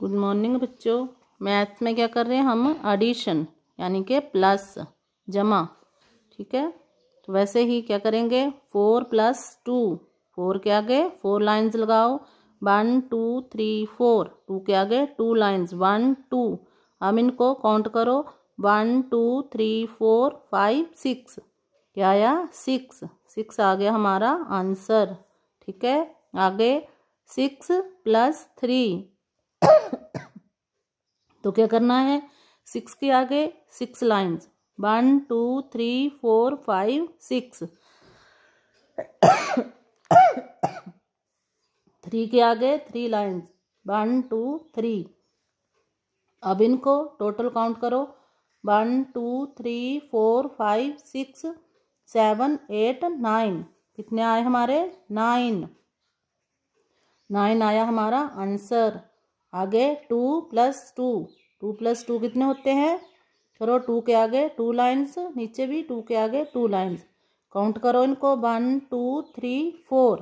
good morning बच्चों maths में क्या कर रहे हैं हम एडिशन यानी कि प्लस जमा ठीक है तो वैसे ही क्या करेंगे फोर प्लस टू फोर के आगे फोर लाइंस लगाओ one two three four two के आगे टू लाइंस वन टू हम इनको काउंट करो one two three four five six क्या आया सिक्स सिक्स आ गया हमारा आंसर ठीक है आगे सिक्स प्लस थ्री तो क्या करना है सिक्स के आगे six lines one two three four five six three के आगे three lines one two three अब इनको टोटल काउंट करो one two three four five six seven eight nine कितने आए हमारे नाइन नाइन आया हमारा आंसर आगे two plus two two plus two कितने होते हैं करो टू के आगे टू लाइन्स नीचे भी टू के आगे टू लाइन्स काउंट करो इनको वन टू थ्री फोर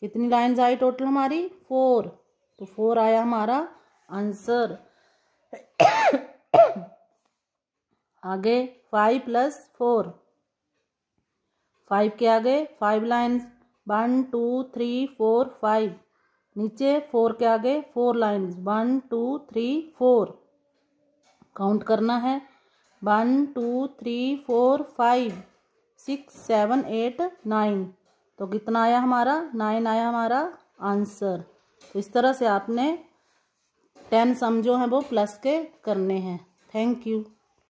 कितनी लाइन्स आई टोटल हमारी फोर तो फोर आया हमारा आंसर आगे फाइव प्लस फोर फाइव के आगे five lines one two three four five नीचे फोर के आगे four lines one two three four count करना है one two three four five six seven eight nine तो कितना आया हमारा नाइन आया हमारा आंसर तो इस तरह से आपने टेन समझो हैं वो प्लस के करने हैं थैंक यू